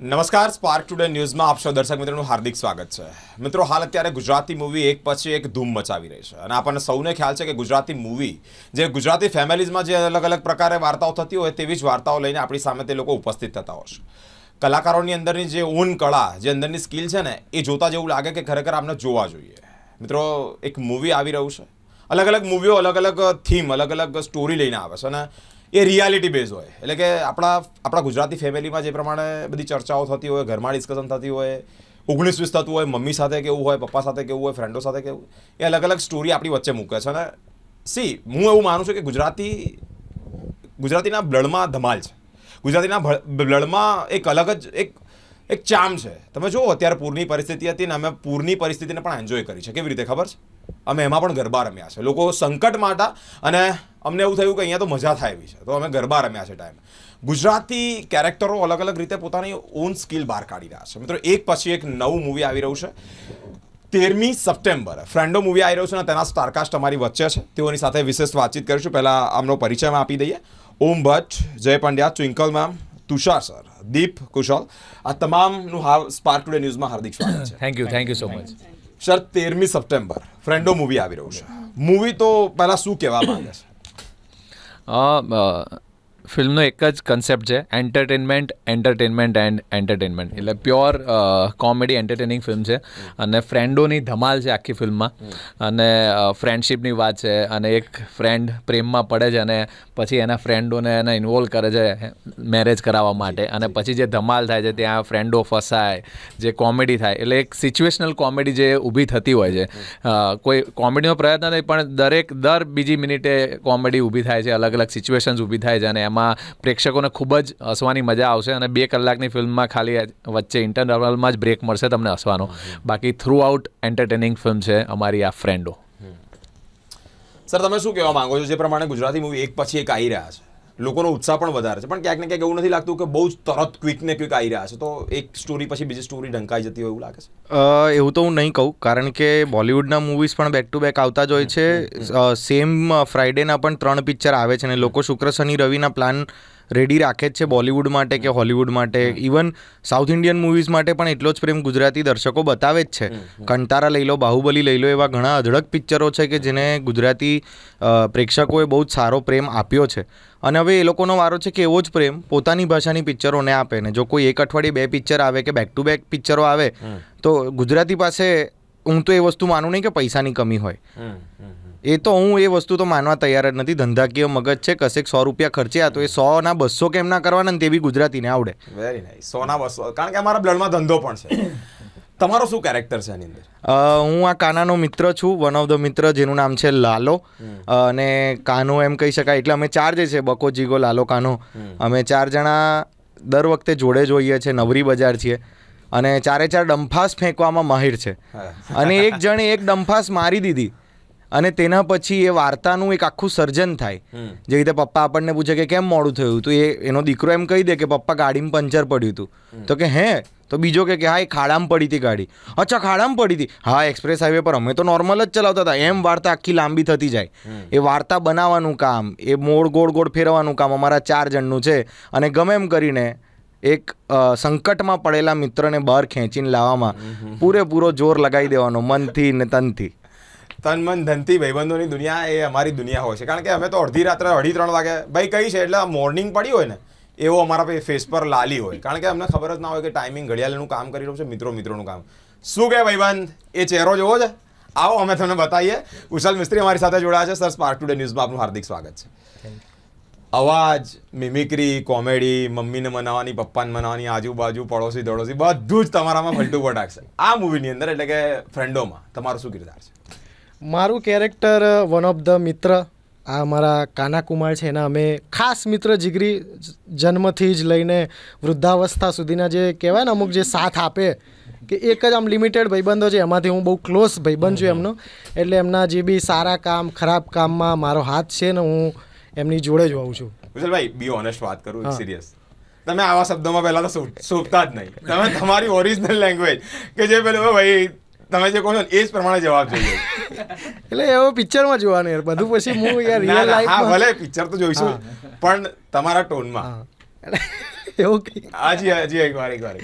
નમસ્કાર spark today ન્યૂઝમાં આપશો દર્શક મિત્રોનું હાર્દિક સ્વાગત છે મિત્રો હાલ અત્યારે ગુજરાતી મૂવી એક પછી એક ધૂમ મચાવી રહી છે અને આપણને સૌને ખ્યાલ છે કે ગુજરાતી મૂવી જે ગુજરાતી ફેમિલીઝમાં જે અલગ અલગ પ્રકારે વાર્તાઓ થતી હોય તેવી જ વાર્તાઓ લઈને આપણી સામે તે લોકો ઉપસ્થિત થતા હોય છે કલાકારોની અંદરની જે ઊન કળા જે અંદરની સ્કિલ છે ને એ જોતા જેવું લાગે કે ખરેખર આપણે જોવા જોઈએ મિત્રો એક મૂવી આવી રહ્યું છે અલગ અલગ મૂવીઓ અલગ અલગ થીમ અલગ અલગ સ્ટોરી લઈને આવે છે અને એ રિયાલિટી બેઝ હોય એટલે કે આપણા આપણા ગુજરાતી ફેમિલીમાં જે પ્રમાણે બધી ચર્ચાઓ થતી હોય ઘરમાં ડિસ્કશન થતી હોય ઓગણીસ વીસ થતું હોય મમ્મી સાથે કેવું હોય પપ્પા સાથે કેવું હોય ફ્રેન્ડો સાથે કેવું એ અલગ અલગ સ્ટોરી આપણી વચ્ચે મૂકે છે અને સી હું એવું માનું છું કે ગુજરાતી ગુજરાતીના બ્લડમાં ધમાલ છે ગુજરાતીના બ્લડમાં એક અલગ જ એક એક ચામ છે તમે જુઓ અત્યારે પૂરની પરિસ્થિતિ હતી ને અમે પૂરની પરિસ્થિતિને પણ એન્જોય કરી છે કેવી રીતે ખબર છે અમે એમાં પણ ગરબા રમ્યા છે લોકો સંકટમાં હતા અને અમને એવું થયું કે અહીંયા તો મજા થાય એવી છે તો અમે ગરબા રમ્યા છે ટાઈમ ગુજરાતી કેરેક્ટરો અલગ અલગ રીતે પોતાની ઓન સ્કિલ બહાર કાઢી રહ્યા છે મિત્રો એક પછી એક નવું મૂવી આવી રહ્યું છે તેરમી સપ્ટેમ્બર ફ્રેન્ડો મૂવી આવી રહ્યું છે અને તેના સ્ટારકાસ્ટ અમારી વચ્ચે છે તેઓની સાથે વિશેષ વાતચીત કરીશું પહેલાં આમનો પરિચયમાં આપી દઈએ Om Bhatt Jay Pandya Twinkle ma'am Tushar sir Deep Kushal આ તમામનું હાલ સ્પાર્ક ટુડે ન્યૂઝમાં હાર્દિક સ્વાગત છે thank you thank you so much sir તેરમી સપ્ટેમ્બર ફ્રેન્ડો મૂવી આવી રહ્યું છે મૂવી તો પહેલાં શું કહેવા માંગે છે ફિલ્મનો એક જ કન્સેપ્ટ છે એન્ટરટેનમેન્ટ એન્ટરટેનમેન્ટ એન્ડ એન્ટરટેનમેન્ટ એટલે પ્યોર કોમેડી એન્ટરટેનિંગ ફિલ્મ છે અને ફ્રેન્ડોની ધમાલ છે આખી ફિલ્મમાં અને ફ્રેન્ડશીપની વાત છે અને એક ફ્રેન્ડ પ્રેમમાં પડે છે અને પછી એના ફ્રેન્ડોને એને ઇન્વોલ્વ કરે છે મેરેજ કરાવવા માટે અને પછી જે ધમાલ થાય છે ત્યાં ફ્રેન્ડો ફસાય જે કોમેડી થાય એટલે એક સિચ્યુએશનલ કોમેડી જે ઊભી થતી હોય છે કોઈ કોમેડીનો પ્રયત્ન નહીં પણ દરેક દર બીજી મિનિટે કોમેડી ઊભી થાય છે અલગ અલગ સિચ્યુએશન્સ ઊભી થાય છે અને એમાં આમાં પ્રેક્ષકોને ખૂબ જ હસવાની મજા આવશે અને બે કલાકની ફિલ્મમાં ખાલી વચ્ચે ઇન્ટરવલમાં જ બ્રેક મળશે તમને હસવાનો બાકી થ્રુ આઉટ એન્ટરટેનિંગ ફિલ્મ છે અમારી આ ફ્રેન્ડો સર તમે શું કહેવા માંગો છો જે પ્રમાણે ગુજરાતી મૂવી એક પછી એક આવી રહ્યા છે લોકોનો ઉત્સાહ પણ વધારે છે પણ ક્યાંક ને ક્યાંક એવું નથી લાગતું કે બહુ જ તરત ક્વિક ને ક્વિક આવી રહ્યા છે તો એક સ્ટોરી પછી બીજી સ્ટોરી ઢંકાઈ જતી હોય એવું લાગે છે એવું તો હું નહીં કહું કારણ કે બોલિવૂડના મૂવીઝ પણ બેક ટુ બેક આવતા જ હોય છે સેમ ફ્રાઈડેના પણ ત્રણ પિક્ચર આવે છે ને લોકો શુક્ર શનિ રવિના પ્લાન રેડી રાખે જ છે બોલિવૂડ માટે કે હોલિવૂડ માટે ઇવન સાઉથ ઇન્ડિયન મૂવીઝ માટે પણ એટલો જ પ્રેમ ગુજરાતી દર્શકો બતાવે જ છે કંટારા લઈ લો બાહુબલી લઈ લો એવા ઘણા અઢળક પિક્ચરો છે કે જેને ગુજરાતી પ્રેક્ષકોએ બહુ જ સારો પ્રેમ આપ્યો છે અને હવે એ લોકોનો વારો છે કે એવો જ પ્રેમ પોતાની ભાષાની પિક્ચરોને આપે ને જો કોઈ એક અઠવાડિયે બે પિક્ચર આવે કે બેક ટુ બેક પિક્ચરો આવે તો ગુજરાતી પાસે હું તો એ વસ્તુ માનું નહીં કે પૈસાની કમી હોય એ તો હું એ વસ્તુ તો માનવા તૈયાર જ નથી ધંધાકીય મગજ છે કશેક સો રૂપિયા ખર્ચ્યા તો એ સો ના બસો કેમ ના કરવાના ને તે બી ગુજરાતીને આવડે વેરી નાઇસ સો ના બસો કારણ કે અમારા બ્લડમાં ધંધો પણ છે તમારો શું કેરેક્ટર છે આની અંદર હું આ કાનાનો મિત્ર છું વન ઓફ ધ મિત્ર જેનું નામ છે લાલો અને કાનો એમ કહી શકાય એટલે અમે ચાર જે છે બકો જીગો લાલો કાનો અમે ચાર જણા દર વખતે જોડે જોઈએ છે નવરી બજાર છીએ અને ચારે ચાર ડંફાસ ફેંકવામાં માહિર છે અને એક જણે એક ડંફાસ મારી દીધી અને તેના પછી એ વાર્તાનું એક આખું સર્જન થાય જે રીતે પપ્પા આપણને પૂછે કે કેમ મોડું થયું તો એ એનો દીકરો એમ કહી દે કે પપ્પા ગાડીમાં પંચર પડ્યું હતું તો કે હે તો બીજો કે કે હા એ ખાડામાં પડી હતી ગાડી અચ્છા ખાડામાં પડી હતી હા એક્સપ્રેસ હાઈવે પર અમે તો નોર્મલ જ ચલાવતા હતા એમ વાર્તા આખી લાંબી થતી જાય એ વાર્તા બનાવવાનું કામ એ મોળ ગોળ ગોળ ફેરવાનું કામ અમારા ચાર જણનું છે અને ગમે એમ કરીને એક સંકટમાં પડેલા મિત્રને બહાર ખેંચીને લાવવામાં પૂરેપૂરો જોર લગાવી દેવાનો મનથી ને તનથી તન મન ધનથી ભાઈબંધોની દુનિયા એ અમારી દુનિયા હોય છે કારણ કે અમે તો અડધી રાત્રે અઢી ત્રણ વાગે ભાઈ કઈ છે એટલે મોર્નિંગ પડી હોય ને એવો અમારા ફેસ પર લાલી હોય કારણ કે અમને ખબર જ ના હોય કે ટાઈમિંગ ઘડિયાળનું કામ કરી રહ્યું છે મિત્રો મિત્રોનું કામ શું કે ભાઈબંધ એ ચહેરો જોવો છે આવો અમે તમને બતાવીએ કુશલ મિસ્ત્રી અમારી સાથે જોડાયા છે સર સ્પાર્ક ટુડે ન્યૂઝમાં આપનું હાર્દિક સ્વાગત છે અવાજ મિમિક્રી કોમેડી મમ્મીને મનાવવાની પપ્પાને મનાવવાની આજુબાજુ પડોશી દડોશી બધું જ તમારામાં પલટું પટાકશે આ મૂવીની અંદર એટલે કે ફ્રેન્ડોમાં તમારું શું કિરદાર છે મારું કેરેક્ટર વન ઓફ ધ મિત્ર આ અમારા કાનાકુમાર છે એના અમે ખાસ મિત્ર જીગરી જન્મથી જ લઈને વૃદ્ધાવસ્થા સુધીના જે કહેવાય ને અમુક જે સાથ આપે કે એક જ આમ લિમિટેડ ભાઈબંધો છે એમાંથી હું બહુ ક્લોઝ ભાઈબંધ છું એમનો એટલે એમના જે બી સારા કામ ખરાબ કામમાં મારો હાથ છે ને હું એમની જોડે જ હોઉં છું વિશાલભાઈ બી ઓનેસ્ટ વાત કરું સિરિયસ તમે આવા શબ્દોમાં પહેલાં તો શોભતા જ નહીં તમે તમારી ઓરિજિનલ લેંગ્વેજ કે જે પેલું ભાઈ તમે જે કહો છો એ જ પ્રમાણે જવાબ જોઈએ એટલે એવો પિક્ચરમાં જોવાનું યાર બધું પછી હું યાર રિયલ લાઈફ હા ભલે પિક્ચર તો જોઈશું પણ તમારા ટોનમાં એવું કે હાજી હાજી એક એકવાર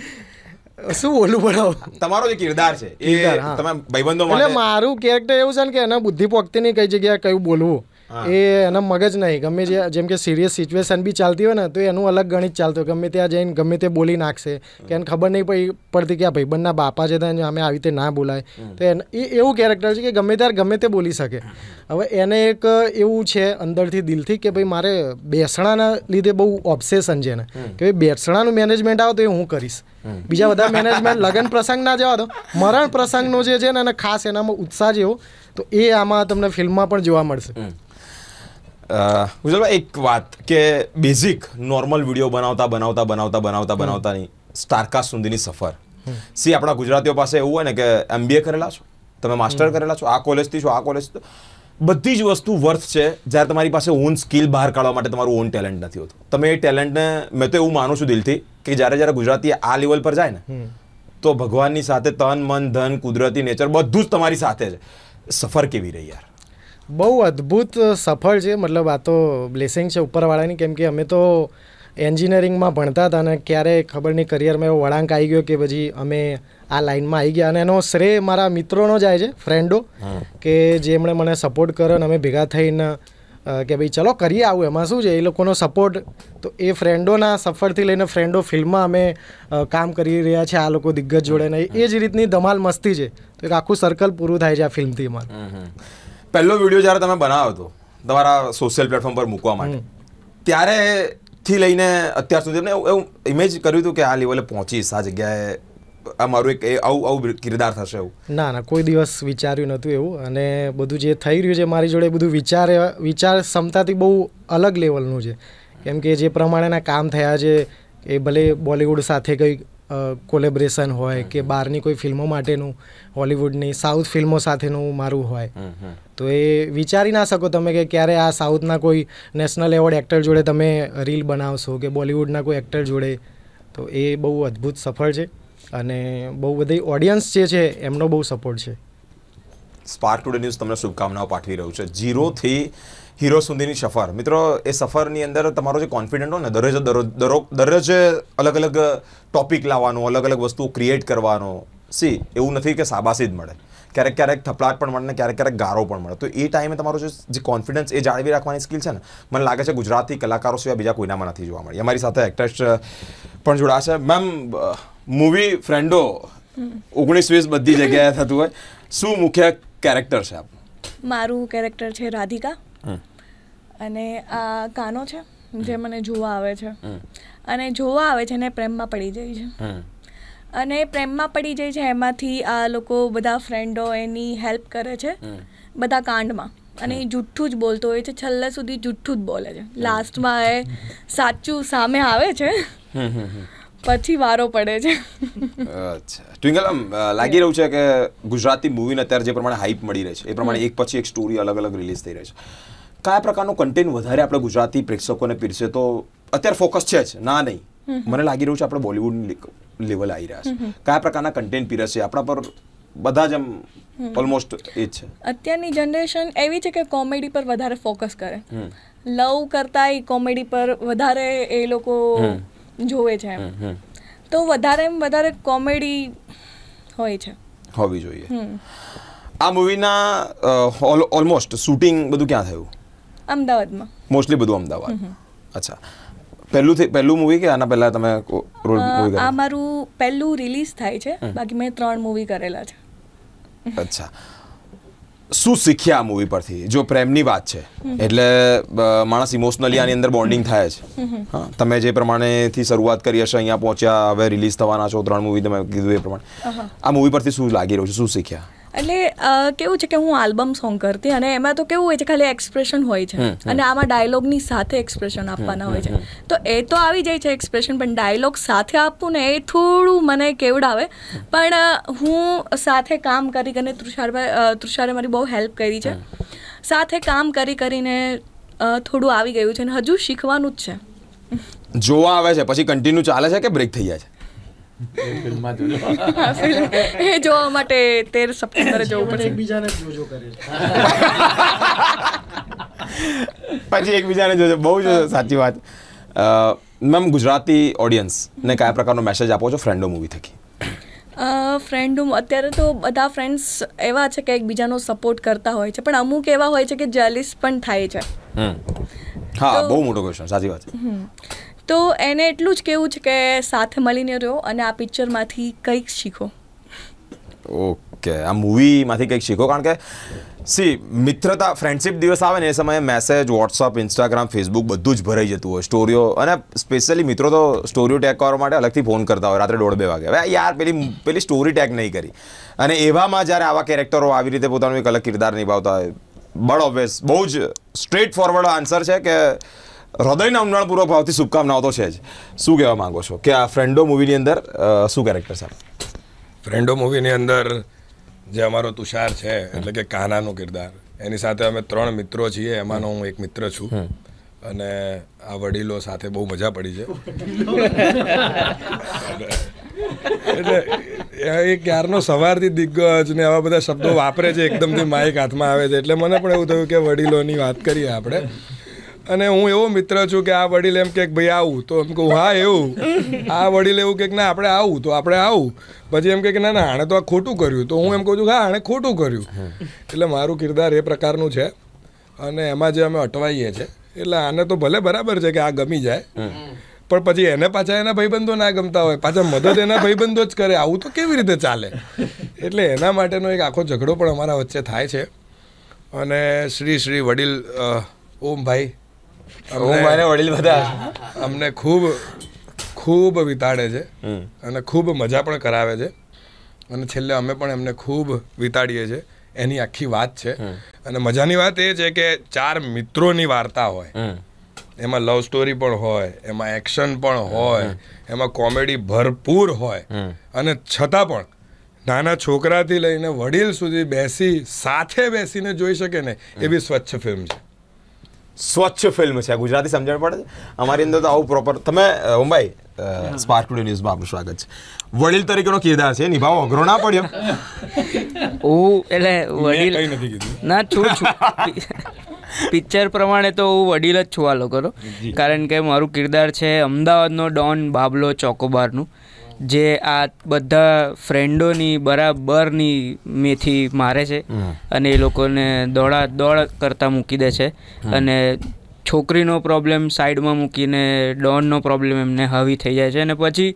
શું બોલું પડાવ તમારો જે કિરદાર છે એ તમે ભાઈબંધો એટલે મારું કેરેક્ટર એવું છે ને કે એના બુદ્ધિ પોકતી નહીં કઈ જગ્યાએ કયું બોલવું એ એના મગજ નહીં ગમે જે જેમ કે સિરિયસ સિચ્યુએશન બી ચાલતી હોય ને તો એનું અલગ ગણિત ચાલતું હોય ગમે ત્યાં જઈને ગમે તે બોલી નાખશે કે એને ખબર નહીં પડી પડતી કે આ ભાઈબંધના બાપા છે તો અમે આવી રીતે ના બોલાય તો એને એ એવું કેરેક્ટર છે કે ગમે ત્યારે ગમે તે બોલી શકે હવે એને એક એવું છે અંદરથી દિલથી કે ભાઈ મારે બેસણાના લીધે બહુ ઓબ્સેશન છે ને કે ભાઈ બેસણાનું મેનેજમેન્ટ આવે તો એ હું કરીશ બીજા બધા મેનેજમેન્ટ લગ્ન પ્રસંગ ના જવા દો મરણ પ્રસંગનો જે છે ને ખાસ એનામાં ઉત્સાહ જેવો તો એ આમાં તમને ફિલ્મમાં પણ જોવા મળશે ગુજરાતમાં એક વાત કે બેઝિક નોર્મલ વિડીયો બનાવતા બનાવતા બનાવતા બનાવતા બનાવતાની સ્ટારકાસ્ટ સુધીની સફર સી આપણા ગુજરાતીઓ પાસે એવું હોય ને કે એમબીએ કરેલા છો તમે માસ્ટર કરેલા છો આ કોલેજથી છો આ કોલેજ બધી જ વસ્તુ વર્થ છે જ્યારે તમારી પાસે ઓન સ્કિલ બહાર કાઢવા માટે તમારું ઓન ટેલેન્ટ નથી હોતું તમે એ ટેલેન્ટને મેં તો એવું માનું છું દિલથી કે જ્યારે જ્યારે ગુજરાતી આ લેવલ પર જાય ને તો ભગવાનની સાથે તન મન ધન કુદરતી નેચર બધું જ તમારી સાથે છે સફર કેવી રહી યાર બહુ અદ્ભુત સફળ છે મતલબ આ તો બ્લેસિંગ છે ઉપરવાળાની કેમ કે અમે તો એન્જિનિયરિંગમાં ભણતા હતા અને ક્યારે ખબર નહીં કરિયરમાં એવો વળાંક આવી ગયો કે પછી અમે આ લાઇનમાં આવી ગયા અને એનો શ્રેય મારા મિત્રોનો જાય છે ફ્રેન્ડો કે જેમણે મને સપોર્ટ કર્યો અને અમે ભેગા થઈને કે ભાઈ ચલો કરીએ આવું એમાં શું છે એ લોકોનો સપોર્ટ તો એ ફ્રેન્ડોના સફળથી લઈને ફ્રેન્ડો ફિલ્મમાં અમે કામ કરી રહ્યા છે આ લોકો દિગ્ગજ જોડે ને એ જ રીતની ધમાલ મસ્તી છે તો એક આખું સર્કલ પૂરું થાય છે આ ફિલ્મથી અમારે પહેલો વિડીયો જ્યારે તમે બનાવ્યો હતો તમારા સોશિયલ પ્લેટફોર્મ પર મૂકવા માટે ત્યારે થી લઈને અત્યાર સુધી એવું ઇમેજ કર્યું હતું કે આ લેવલે પહોંચીશ આ જગ્યાએ આ મારું એક આવું આવું કિરદાર થશે એવું ના ના કોઈ દિવસ વિચાર્યું નહોતું એવું અને બધું જે થઈ રહ્યું છે મારી જોડે બધું વિચાર વિચાર ક્ષમતાથી બહુ અલગ લેવલનું છે કેમ કે જે પ્રમાણેના કામ થયા છે એ ભલે બોલિવૂડ સાથે કંઈ કોલેબ્રેશન હોય કે બહારની કોઈ ફિલ્મો માટેનું હોલિવૂડની સાઉથ ફિલ્મો સાથેનું મારું હોય તો એ વિચારી ના શકો તમે કે ક્યારે આ સાઉથના કોઈ નેશનલ એવોર્ડ એક્ટર જોડે તમે રીલ બનાવશો કે બોલિવૂડના કોઈ એક્ટર જોડે તો એ બહુ અદ્ભુત સફળ છે અને બહુ બધી ઓડિયન્સ જે છે એમનો બહુ સપોર્ટ છે સ્પાર્ક ટુડે ન્યૂઝ તમને શુભકામનાઓ પાઠવી રહ્યું છે જીરોથી હીરો સુધીની સફર મિત્રો એ સફરની અંદર તમારો જે કોન્ફિડન્ટ હોય ને દરરોજ દરરોજ દરરોજ અલગ અલગ ટોપિક લાવવાનો અલગ અલગ વસ્તુઓ ક્રિએટ કરવાનો સી એવું નથી કે સાબાસી જ મળે ક્યારેક ક્યારેક થપલાટ પણ મળે ને ક્યારેક ક્યારેક ગારો પણ મળે તો એ ટાઈમે તમારો જે કોન્ફિડન્સ એ જાળવી રાખવાની સ્કિલ છે ને મને લાગે છે ગુજરાતી કલાકારો સિવાય બીજા કોઈનામાં નથી જોવા મળી અમારી સાથે એક્ટ્રેસ પણ જોડાશે મેમ મૂવી ફ્રેન્ડો ઓગણીસ વીસ બધી જગ્યાએ થતું હોય શું મુખ્ય કેરેક્ટર છે આપણું મારું કેરેક્ટર છે રાધિકા અને આ કાનો છે જે મને જોવા આવે છે અને જોવા આવે છે ને પ્રેમમાં પડી જાય છે અને પ્રેમમાં પડી જાય છે એમાંથી આ લોકો બધા ફ્રેન્ડો એની હેલ્પ કરે છે બધા કાંડમાં અને એ જુઠ્ઠું જ બોલતો હોય છે છેલ્લે સુધી જૂઠું જ બોલે છે લાસ્ટમાં એ સાચું સામે આવે છે પછી વારો પડે છે અચ્છા ટ્વિંગલ આમ લાગી રહ્યું છે કે ગુજરાતી મૂવીને અત્યારે જે પ્રમાણે હાઇપ મળી રહી છે એ પ્રમાણે એક પછી એક સ્ટોરી અલગ અલગ રિલીઝ થઈ રહી છે કયા પ્રકારનું કન્ટેન્ટ વધારે આપણે ગુજરાતી પ્રેક્ષકોને પીરસે તો અત્યારે ફોકસ છે જ ના નહીં મને લાગી રહ્યું છે આપણે બોલિવૂડ લેવલ આવી રહ્યા છે કયા પ્રકારના કન્ટેન્ટ પીરસ આપણા પર બધા જ એમ ઓલમોસ્ટ એ છે અત્યારની જનરેશન એવી છે કે કોમેડી પર વધારે ફોકસ કરે લવ કરતા એ કોમેડી પર વધારે એ લોકો જોવે છે એમ તો વધારે એમ વધારે કોમેડી હોય છે હોવી જોઈએ આ મૂવીના ઓલમોસ્ટ શૂટિંગ બધું ક્યાં થયું અમદાવાદમાં મોસ્ટલી બધું અમદાવાદ અચ્છા પહેલું પહેલું મૂવી કે આના પહેલા તમે રોલ મૂવી આ મારું પહેલું રિલીઝ થાય છે બાકી મેં ત્રણ મૂવી કરેલા છે અચ્છા શું શીખ્યા આ મૂવી પરથી જો પ્રેમની વાત છે એટલે માણસ ઇમોશનલી આની અંદર બોન્ડિંગ થાય છે હા તમે જે પ્રમાણેથી શરૂઆત કરી હશે અહીંયા પહોંચ્યા હવે રિલીઝ થવાના છો ત્રણ મૂવી તમે કીધું એ પ્રમાણે આ મૂવી પરથી શું લાગી રહ્યું છે શું શીખ્યા એટલે કેવું છે કે હું આલ્બમ સોંગ કરતી અને એમાં તો કેવું હોય છે ખાલી એક્સપ્રેશન હોય છે અને આમાં ડાયલોગની સાથે એક્સપ્રેશન આપવાના હોય છે તો એ તો આવી જાય છે એક્સપ્રેશન પણ ડાયલોગ સાથે આપવું ને એ થોડું મને કેવડાવે પણ હું સાથે કામ કરી કરીને તૃષારભાઈ તુષારે મારી બહુ હેલ્પ કરી છે સાથે કામ કરી કરીને થોડું આવી ગયું છે અને હજુ શીખવાનું જ છે જોવા આવે છે પછી કન્ટિન્યુ ચાલે છે કે બ્રેક થઈ જાય છે એ જોવા માટે તેર સપ્ટેમ્બરે જવું પડશે એકબીજાને જોજો કરે પછી એકબીજાને જોજો બહુ જ સાચી વાત મેમ ગુજરાતી ઓડિયન્સને કયા પ્રકારનો મેસેજ આપો છો ફ્રેન્ડો મૂવી થકી ફ્રેન્ડો અત્યારે તો બધા ફ્રેન્ડ્સ એવા છે કે એકબીજાનો સપોર્ટ કરતા હોય છે પણ અમુક એવા હોય છે કે જેલિસ પણ થાય છે હા બહુ મોટો ક્વેશ્ચન સાચી વાત છે તો એને એટલું જ કેવું છે કે સાથે મળીને રહો અને આ પિક્ચરમાંથી કંઈક શીખો ઓકે આ મૂવીમાંથી કંઈક શીખો કારણ કે સી મિત્રતા ફ્રેન્ડશિપ દિવસ આવે ને એ સમયે મેસેજ વોટ્સઅપ ઇન્સ્ટાગ્રામ ફેસબુક બધું જ ભરાઈ જતું હોય સ્ટોરીઓ અને સ્પેશિયલી મિત્રો તો સ્ટોરીઓ ટેગ કરવા માટે અલગથી ફોન કરતા હોય રાત્રે દોઢ બે વાગે હવે યાર પેલી પેલી સ્ટોરી ટેગ નહીં કરી અને એવામાં જ્યારે આવા કેરેક્ટરો આવી રીતે પોતાનું એક અલગ કિરદાર નિભાવતા હોય બટ ઓબ્વિયસ બહુ જ સ્ટ્રેટ ફોરવર્ડ આન્સર છે કે હૃદયના ઊંડાણપૂર્વક ભાવથી શુભકામનાઓ તો છે જ શું કહેવા માગો છો કે આ ફ્રેન્ડો મૂવીની અંદર શું કેરેક્ટર છે ફ્રેન્ડો મૂવીની અંદર જે અમારો તુષાર છે એટલે કે કાનાનું કિરદાર એની સાથે અમે ત્રણ મિત્રો છીએ એમાંનો હું એક મિત્ર છું અને આ વડીલો સાથે બહુ મજા પડી છે એટલે એ ક્યારનો સવારથી દિગ્ગજ ને આવા બધા શબ્દો વાપરે છે એકદમથી માઇક હાથમાં આવે છે એટલે મને પણ એવું થયું કે વડીલોની વાત કરીએ આપણે અને હું એવો મિત્ર છું કે આ વડીલ એમ કે ભાઈ આવું તો એમ કહું હા એવું આ વડીલ એવું કે ના આપણે આવું તો આપણે આવું પછી એમ કે ના ના આણે તો આ ખોટું કર્યું તો હું એમ કહું છું કે હા આણે ખોટું કર્યું એટલે મારું કિરદાર એ પ્રકારનું છે અને એમાં જે અમે અટવાઈએ છીએ એટલે આને તો ભલે બરાબર છે કે આ ગમી જાય પણ પછી એને પાછા એના ભાઈબંધો ના ગમતા હોય પાછા મદદ એના ભાઈબંધો જ કરે આવું તો કેવી રીતે ચાલે એટલે એના માટેનો એક આખો ઝઘડો પણ અમારા વચ્ચે થાય છે અને શ્રી શ્રી વડીલ ઓમ ભાઈ હું મારા વડીલ બધા અમને ખૂબ ખૂબ વિતાડે છે અને ખૂબ મજા પણ કરાવે છે અને છેલ્લે અમે પણ એમને ખૂબ વિતાડીએ છે એની આખી વાત છે અને મજાની વાત એ છે કે ચાર મિત્રોની વાર્તા હોય એમાં લવ સ્ટોરી પણ હોય એમાં એક્શન પણ હોય એમાં કોમેડી ભરપૂર હોય અને છતાં પણ નાના છોકરાથી લઈને વડીલ સુધી બેસી સાથે બેસીને જોઈ શકે ને એવી સ્વચ્છ ફિલ્મ છે સ્વચ્છ ફિલ્મ છે ગુજરાતી સમજણ પડે છે અમારી અંદર તો આવું પ્રોપર તમે મુંબઈ સ્પાર્ક ટુડે ન્યૂઝમાં આપનું સ્વાગત છે વડીલ તરીકેનો કિરદાર છે નિભાવો અઘરો ના પડ્યો હું એટલે વડીલ ના છું પિક્ચર પ્રમાણે તો હું વડીલ જ છું આ લોકોનો કારણ કે મારું કિરદાર છે અમદાવાદનો ડોન બાબલો ચોકોબારનું જે આ બધા ફ્રેન્ડોની બરાબરની મેથી મારે છે અને એ લોકોને દોડા દોડ કરતા મૂકી દે છે અને છોકરીનો પ્રોબ્લેમ સાઈડમાં મૂકીને ડોનનો પ્રોબ્લેમ એમને હાવી થઈ જાય છે અને પછી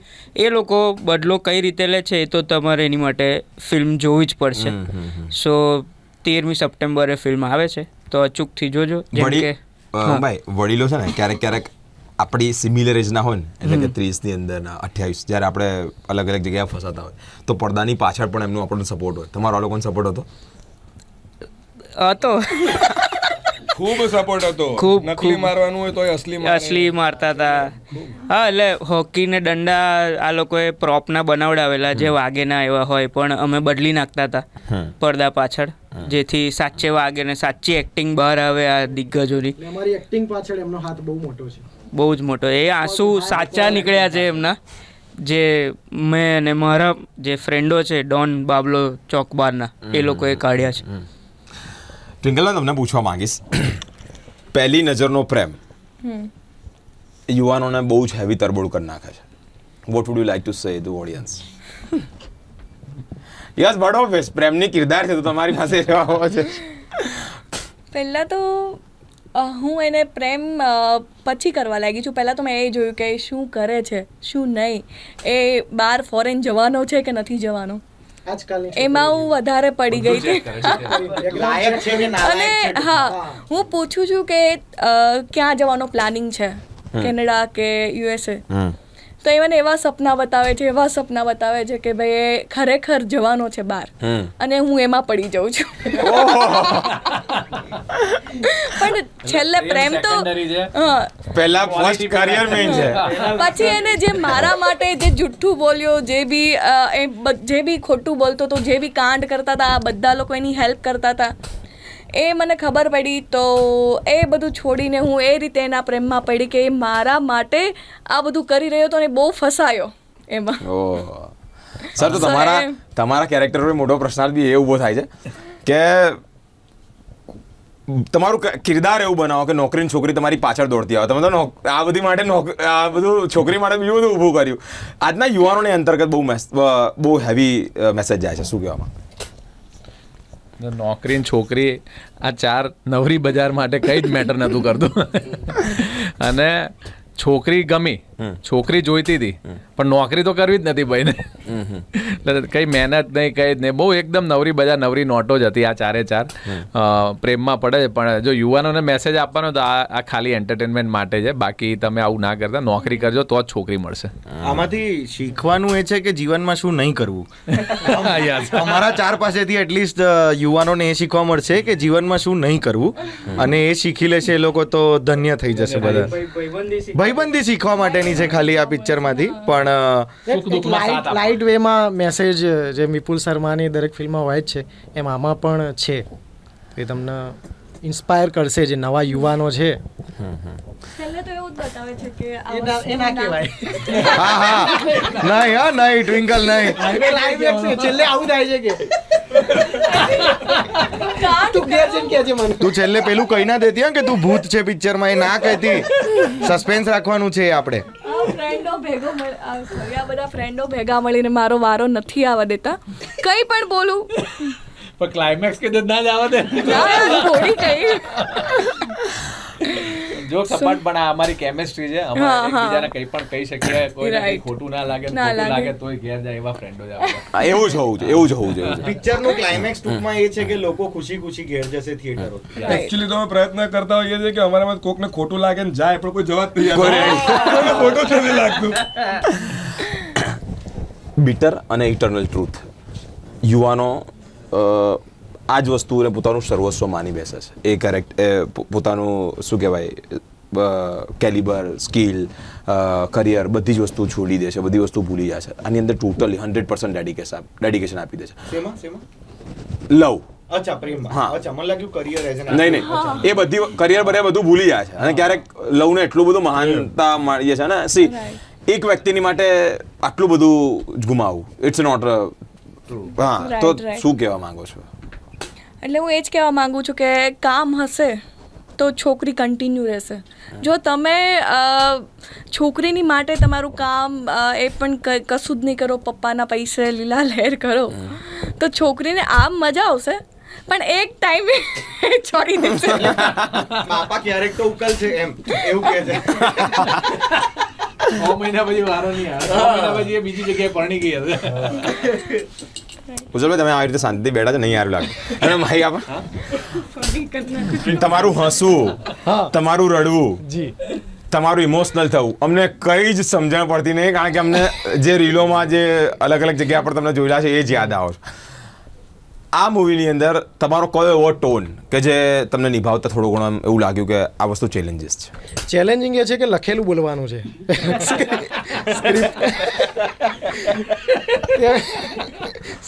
એ લોકો બદલો કઈ રીતે લે છે એ તો તમારે એની માટે ફિલ્મ જોવી જ પડશે સો તેરમી સપ્ટેમ્બરે ફિલ્મ આવે છે તો અચૂકથી જોજો જેમ કે ભાઈ વડીલો છે ને ક્યારેક ક્યારેક આપણી સિમિલર એજના હોય ને એટલે કે ત્રીસની અંદર અઠ્યાવીસ જ્યારે આપણે અલગ અલગ જગ્યાએ ફસાતા હોય તો પડદાની પાછળ પણ એમનો આપણો સપોર્ટ હોય તમારો આ લોકોનો સપોર્ટ હતો હતો ખૂબ સપોર્ટ હતો ખૂબ નકલી મારવાનું હોય તો અસલી અસલી મારતા હતા હા એટલે હોકી ને દંડા આ લોકોએ પ્રોપના બનાવડાવેલા જે વાગે ના એવા હોય પણ અમે બદલી નાખતા હતા પડદા પાછળ જેથી સાચે વાગે ને સાચી એક્ટિંગ બહાર આવે આ દિગ્ગજોની અમારી એક્ટિંગ પાછળ એમનો હાથ બહુ મોટો છે બહુ જ મોટો એ આંસુ સાચા નીકળ્યા છે એમના જે મેં અને મારા જે ફ્રેન્ડો છે ડોન બાબલો ચોકબારના એ લોકોએ કાઢ્યા છે ટ્વિંકલના તમને પૂછવા માંગીશ પહેલી નજરનો પ્રેમ યુવાનોને બહુ જ હેવી તરબોળ કરી નાખે છે what would you like to say to audience yes but office પ્રેમની કિરદાર છે તો તમારી પાસે રહેવા છે પહેલાં તો હું એને પ્રેમ પછી કરવા લાગી છું પહેલાં તો મેં એ જોયું કે શું કરે છે શું નહીં એ બહાર ફોરેન જવાનો છે કે નથી જવાનો એમાં હું વધારે પડી ગઈ છે અને હા હું પૂછું છું કે ક્યાં જવાનો પ્લાનિંગ છે કેનેડા કે યુએસએ તો એ મને એવા સપના બતાવે છે એવા સપના બતાવે છે કે ભાઈ ખરેખર જવાનો છે બહાર અને હું એમાં પડી જાઉં છું પણ છેલ્લે પ્રેમ તો પહેલા ફર્સ્ટ કરિયર મેઇન છે પછી એને જે મારા માટે જે જુઠ્ઠું બોલ્યો જે બી જે બી ખોટું બોલતો તો જે બી કાંડ કરતા હતા બધા લોકો એની હેલ્પ કરતા હતા એ મને ખબર પડી તો એ બધું છોડીને હું એ રીતે એના પ્રેમમાં પડી કે એ મારા માટે આ બધું કરી રહ્યો હતો અને બહુ ફસાયો એમાં સર તો તમારા તમારા કેરેક્ટર પર મોટો પ્રશ્નાર્થ બી એ ઊભો થાય છે કે તમારું કિરદાર એવું બનાવો કે નોકરીની છોકરી તમારી પાછળ દોડતી આવે તમે તો આ બધી માટે આ બધું છોકરી માટે બીજું બધું ઊભું કર્યું આજના યુવાનોની અંતર્ગત બહુ બહુ હેવી મેસેજ જાય છે શું કહેવામાં નોકરી છોકરી આ ચાર નવરી બજાર માટે કંઈ જ મેટર નહોતું કરતું અને છોકરી ગમી છોકરી જોઈતી હતી પણ નોકરી તો કરવી જ નથી ભાઈને એટલે કંઈ મહેનત નહીં કઈ જ નહીં બહુ એકદમ નવરી બજાર નવરી નોટો જ હતી આ ચારે ચાર પ્રેમમાં પડે છે પણ જો યુવાનોને મેસેજ આપવાનો તો આ ખાલી એન્ટરટેનમેન્ટ માટે છે બાકી તમે આવું ના કરતા નોકરી કરજો તો જ છોકરી મળશે આમાંથી શીખવાનું એ છે કે જીવનમાં શું નહીં કરવું અમારા ચાર પાસેથી એટલીસ્ટ યુવાનોને એ શીખવા મળશે કે જીવનમાં શું નહીં કરવું અને એ શીખી લેશે એ લોકો તો ધન્ય થઈ જશે બધા ભાઈબંધી શીખવા માટે શીખવાની છે ખાલી આ પિક્ચરમાંથી પણ લાઇટ વેમાં મેસેજ જે વિપુલ શર્માની દરેક ફિલ્મમાં હોય છે એમ આમાં પણ છે એ તમને ઇન્સ્પાયર કરશે જે નવા યુવાનો છે છેલ્લે તો કે હા હા નહીં હા નહીં ટ્વિંકલ નહીં તું છેલ્લે પેલું કહી ના દેતી કે તું ભૂત છે પિક્ચરમાં એ ના કહેતી સસ્પેન્સ રાખવાનું છે આપણે ફ્રેન્ડો ભેગો આ બધા ફ્રેન્ડો ભેગા મળીને મારો વારો નથી આવવા દેતા કંઈ પણ બોલું પણ ક્લાઇમેક્સ કે ના જ આવવા દે થોડી કઈ જો સપાટ પણ આ અમારી કેમેસ્ટ્રી છે અમે એકબીજાને કંઈ પણ કહી શકીએ કોઈ ખોટું ના લાગે ખોટું લાગે તોય ઘેર જાય એવા ફ્રેન્ડો જાય એવું જ હોવું જોઈએ એવું જ હોવું જોઈએ પિક્ચર નું ક્લાઇમેક્સ ટૂંકમાં એ છે કે લોકો ખુશી ખુશી ઘેર જશે થિયેટરો એક્ચ્યુઅલી તો અમે પ્રયત્ન કરતા હોઈએ છીએ કે અમારામાં કોકને ખોટું લાગે ને જાય પણ કોઈ જવાબ નહીં ખોટું જ લાગતું બિટર અને ઇટરનલ ટ્રુથ યુવાનો આ જ વસ્તુને પોતાનું સર્વસ્વ માની બેસે છે એ કરેક્ટ એ પોતાનું શું કહેવાય કેલિબર સ્કિલ કરિયર બધી જ વસ્તુ છોડી દે છે બધી વસ્તુ ભૂલી જાય છે આની અંદર totally hundred percent dedication dedication આપી દે છે લવ અચ્છા હા અચ્છા નહીં નહીં એ બધી કરિયર બધા બધું ભૂલી જાય છે અને ક્યારેક લવને એટલું બધું મહાનતા માણીએ છે ને સી એક વ્યક્તિની માટે આટલું બધું ગુમાવું ઇટ્સ નોટ હા તો શું કહેવા માંગો છો એટલે હું એ જ કહેવા માગું છું કે કામ હશે તો છોકરી કન્ટિન્યુ રહેશે જો તમે છોકરીની માટે તમારું કામ એ પણ કશું જ નહીં કરો પપ્પાના પૈસે લીલા લહેર કરો તો છોકરીને આમ મજા આવશે પણ એક ટાઈમે છોડી દેશે પાપા ક્યારેક તો ઉકલ છે એમ એવું કહે છે છ મહિના પછી વારો નહીં આવે છ મહિના પછી બીજી જગ્યાએ પરણી ગઈ હશે ઉજલભાઈ તમે આવી રીતે શાંતિથી બેઠા છો નહીં સારું લાગે અને ભાઈ આપણ તમારું હસવું તમારું રડવું જી તમારું ઇમોશનલ થવું અમને કઈ જ સમજણ પડતી નહીં કારણ કે અમને જે રીલોમાં જે અલગ અલગ જગ્યા પર તમને જોયેલા છે એ જ યાદ આવો છો આ મૂવીની અંદર તમારો કયો એવો ટોન કે જે તમને નિભાવતા થોડું ઘણું એવું લાગ્યું કે આ વસ્તુ ચેલેન્જીસ છે ચેલેન્જિંગ એ છે કે લખેલું બોલવાનું છે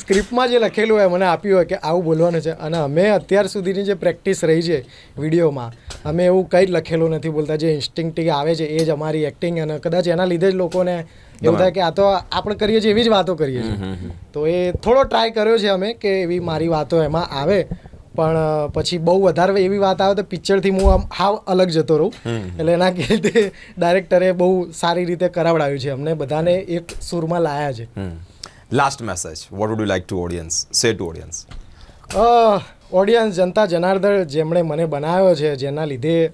સ્ક્રિપ્ટમાં જે લખેલું હોય મને આપ્યું હોય કે આવું બોલવાનું છે અને અમે અત્યાર સુધીની જે પ્રેક્ટિસ રહી છે વિડીયોમાં અમે એવું કંઈ જ લખેલું નથી બોલતા જે ઇન્સ્ટિંક્ટિવ આવે છે એ જ અમારી એક્ટિંગ અને કદાચ એના લીધે જ લોકોને એવું થાય કે આ તો આપણે કરીએ છીએ એવી જ વાતો કરીએ છીએ તો એ થોડો ટ્રાય કર્યો છે અમે કે એવી મારી વાતો એમાં આવે પણ પછી બહુ વધારે એવી વાત આવે તો પિક્ચરથી હું આમ હાવ અલગ જતો રહું એટલે એના લીધે ડાયરેક્ટરે બહુ સારી રીતે કરાવડાવ્યું છે અમને બધાને એક સુરમાં લાયા છે last message what would you like to audience say to audience audience જનતા જનાર્દન જેમણે મને બનાવ્યો છે જેના લીધે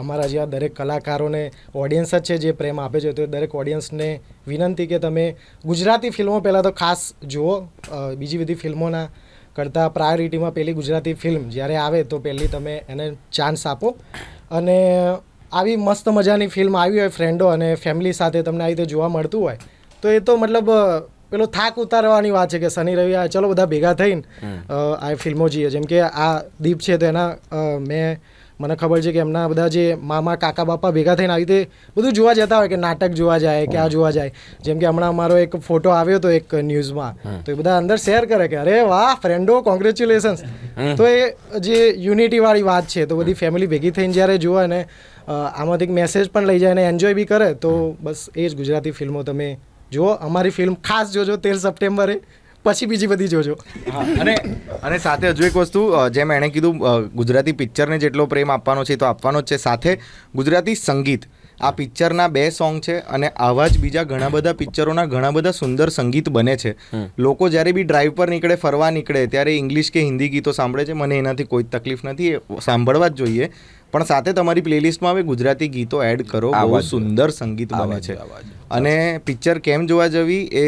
અમારા જેવા દરેક કલાકારોને ઓડિયન્સ જ છે જે પ્રેમ આપે છે તો દરેક ઓડિયન્સને વિનંતી કે તમે ગુજરાતી ફિલ્મો પહેલાં તો ખાસ જુઓ બીજી બધી ફિલ્મોના કરતાં પ્રાયોરિટીમાં પહેલી ગુજરાતી ફિલ્મ જ્યારે આવે તો પહેલી તમે એને ચાન્સ આપો અને આવી મસ્ત મજાની ફિલ્મ આવી હોય ફ્રેન્ડો અને ફેમિલી સાથે તમને આવી રીતે જોવા મળતું હોય તો એ તો મતલબ પેલો થાક ઉતારવાની વાત છે કે શનિ રવિ આ ચલો બધા ભેગા થઈને આ ફિલ્મો જઈએ જેમ કે આ દીપ છે તો મેં મને ખબર છે કે એમના બધા જે મામા કાકા બાપા ભેગા થઈને આવી રીતે બધું જોવા જતા હોય કે નાટક જોવા જાય કે આ જોવા જાય જેમ કે હમણાં અમારો એક ફોટો આવ્યો હતો એક ન્યૂઝમાં તો એ બધા અંદર શેર કરે કે અરે વાહ ફ્રેન્ડો કોંગ્રેચ્યુલેશન્સ તો એ જે યુનિટી વાળી વાત છે તો બધી ફેમિલી ભેગી થઈને જ્યારે જુએ ને આમાંથી મેસેજ પણ લઈ જાય અને એન્જોય બી કરે તો બસ એ જ ગુજરાતી ફિલ્મો તમે જો અમારી ફિલ્મ ખાસ જોજો તેર સપ્ટેમ્બરે પછી બીજી બધી જોજો અને અને સાથે હજુ એક વસ્તુ જેમ એણે કીધું ગુજરાતી પિક્ચરને જેટલો પ્રેમ આપવાનો છે તો આપવાનો જ છે સાથે ગુજરાતી સંગીત આ પિક્ચરના બે સોંગ છે અને આવા જ બીજા ઘણા બધા પિક્ચરોના ઘણા બધા સુંદર સંગીત બને છે લોકો જ્યારે બી ડ્રાઈવ પર નીકળે ફરવા નીકળે ત્યારે ઇંગ્લિશ કે હિન્દી ગીતો સાંભળે છે મને એનાથી કોઈ તકલીફ નથી સાંભળવા જ જોઈએ પણ સાથે તમારી પ્લેલિસ્ટમાં હવે ગુજરાતી ગીતો એડ કરો બહુ સુંદર સંગીત બને છે અને પિક્ચર કેમ જોવા જવી એ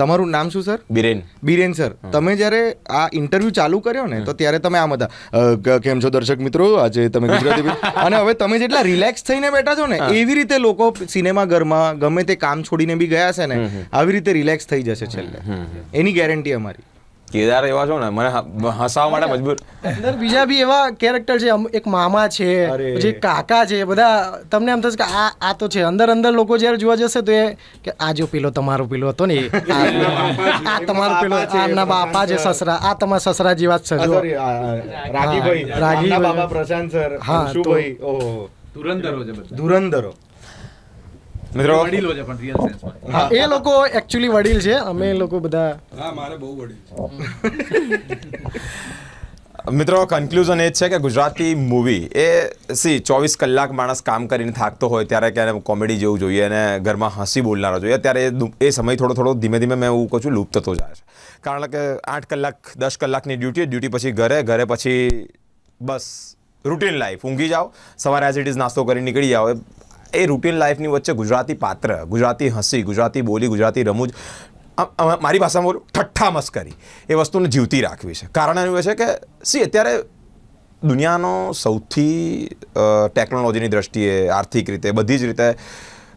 તમારું નામ શું સર બિરેન બિરેન સર તમે જ્યારે આ ઇન્ટરવ્યૂ ચાલુ કર્યો ને તો ત્યારે તમે આમ હતા કેમ છો દર્શક મિત્રો આજે તમે ગુજરાતી અને હવે તમે જેટલા રિલેક્સ થઈને બેઠા છો ને એવી રીતે લોકો સિનેમા ઘરમાં ગમે તે કામ છોડીને બી ગયા છે ને આવી રીતે રિલેક્સ થઈ જશે છેલ્લે એની ગેરંટી અમારી કેદાર એવા છો ને મને હસાવવા માટે મજબૂર અંદર બીજા બી એવા કેરેક્ટર છે એક મામા છે પછી કાકા છે બધા તમને એમ થશે કે આ આ તો છે અંદર અંદર લોકો જ્યારે જોવા જશે તો એ કે આ જો પેલો તમારો પેલો હતો ને આ તમારો પેલો આના બાપા છે સસરા આ તમારા સસરા જેવા જ છે રાગીભાઈ રાગી બાબા પ્રશાંત સર હા ધુરંધરો છે ધુરંધરો મિત્રો વડીલો છે પણ રિયલ સેન્સમાં એ લોકો એકચ્યુઅલી વડીલ છે અમે લોકો બધા હા મારે બહુ વડીલ મિત્રો કન્ક્લુઝન એ છે કે ગુજરાતી મૂવી એ સી ચોવીસ કલાક માણસ કામ કરીને થાકતો હોય ત્યારે ક્યારે કોમેડી જેવું જોઈએ અને ઘરમાં હસી બોલનારો જોઈએ ત્યારે એ સમય થોડો થોડો ધીમે ધીમે મેં એવું કહું છું લુપ્ત થતો જાય છે કારણ કે આઠ કલાક દસ કલાકની ડ્યુટી ડ્યુટી પછી ઘરે ઘરે પછી બસ રૂટીન લાઈફ ઊંઘી જાઓ સવારે એઝ ઇટ ઇઝ નાસ્તો કરી નીકળી જાઓ એ રૂટીન લાઈફની વચ્ચે ગુજરાતી પાત્ર ગુજરાતી હસી ગુજરાતી બોલી ગુજરાતી રમૂજ મારી ભાષામાં ઠઠ્ઠા મસ્કરી એ વસ્તુને જીવતી રાખવી છે કારણ એનું એ છે કે સી અત્યારે દુનિયાનો સૌથી ટેકનોલોજીની દૃષ્ટિએ આર્થિક રીતે બધી જ રીતે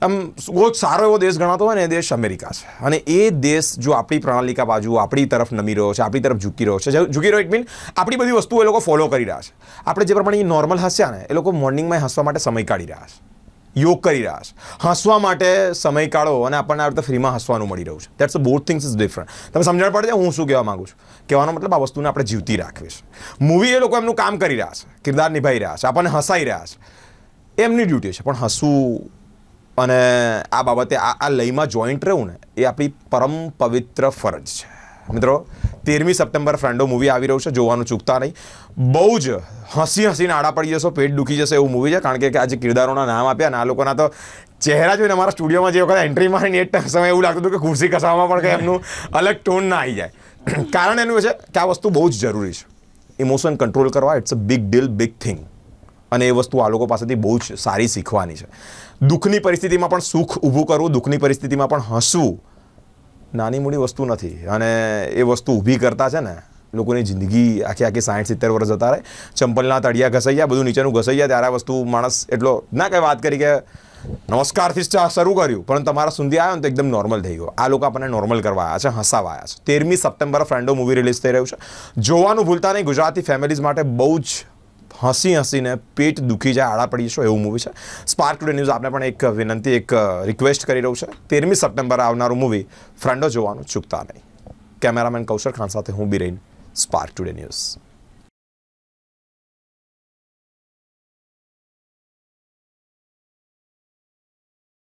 આમ બહુ સારો એવો દેશ ગણાતો હોય ને એ દેશ અમેરિકા છે અને એ દેશ જો આપણી પ્રણાલિકા બાજુ આપણી તરફ નમી રહ્યો છે આપણી તરફ ઝૂકી રહ્યો છે ઝૂકી રહ્યો ઇટ મીન આપણી બધી વસ્તુઓ એ લોકો ફોલો કરી રહ્યા છે આપણે જે પ્રમાણે નોર્મલ હસ્યા ને એ લોકો મોર્નિંગમાં હસવા માટે સમય કાઢી રહ્યા છે યોગ કરી રહ્યા છે હસવા માટે સમય કાઢો અને આપણને આ રીતે ફ્રીમાં હસવાનું મળી રહ્યું છે that's both things is different તમે સમજણ પડે હું શું કહેવા માગું છું કહેવાનો મતલબ આ વસ્તુને આપણે જીવતી રાખવી છે મૂવી એ લોકો એમનું કામ કરી રહ્યા છે કિરદાર નિભાઈ રહ્યા છે આપણને હસાઈ રહ્યા છે એમની ડ્યુટી છે પણ હસવું અને આ બાબતે આ આ લયમાં જોઈન્ટ રહેવું ને એ આપણી પરમ પવિત્ર ફરજ છે મિત્રો તેરમી સપ્ટેમ્બર ફ્રેન્ડો મૂવી આવી રહ્યું છે જોવાનું ચૂકતા નહીં બહુ જ હસી હસીને આડા પડી જશો પેટ દુખી જશે એવું મૂવી છે કારણ કે આજે કિરદારોના નામ આપ્યા અને આ લોકોના તો ચહેરા જોઈને અમારા સ્ટુડિયોમાં જે વખત એન્ટ્રી મારીને એ સમય એવું લાગતું હતું કે ખુરશી કસાવામાં પણ કંઈ એમનું અલગ ટોન ના આવી જાય કારણ એનું છે કે આ વસ્તુ બહુ જ જરૂરી છે ઇમોશન કંટ્રોલ કરવા it's a big deal big thing અને એ વસ્તુ આ લોકો પાસેથી બહુ જ સારી શીખવાની છે દુઃખની પરિસ્થિતિમાં પણ સુખ ઊભું કરવું દુઃખની પરિસ્થિતિમાં પણ હસવું નાની મોટી વસ્તુ નથી અને એ વસ્તુ ઊભી કરતા છે ને લોકોની જિંદગી આખી આખી સાઠ સિત્તેર વર્ષ જતા રહે ચંપલના તળિયા ઘસાઈ ગયા બધું નીચેનું ઘસાઈ ગયા ત્યારે આ વસ્તુ માણસ એટલો ના કંઈ વાત કરી કે નમસ્કારથી શરૂ કર્યું પણ તમારા સુધી આવ્યો ને તો એકદમ નોર્મલ થઈ ગયો આ લોકો આપણને નોર્મલ કરવા આવ્યા છે હસાવા આવ્યા છે તેરમી સપ્ટેમ્બર ફ્રેન્ડો મૂવી રિલીઝ થઈ રહ્યું છે જોવાનું ભૂલતા નહીં ગુજરાતી ફેમિલીઝ માટે બહુ જ હસી હસીને પેટ દુખી જાય આડા પડી જશો એવું મૂવી છે સ્પાર્ક ટુડે ન્યૂઝ આપણે પણ એક વિનંતી એક રિક્વેસ્ટ કરી રહ્યું છે તેરમી સપ્ટેમ્બર આવનારું મૂવી ફ્રેન્ડો જોવાનું ચૂકતા નહીં કેમેરામેન કૌશલ ખાન સાથે હું B Biren spark today news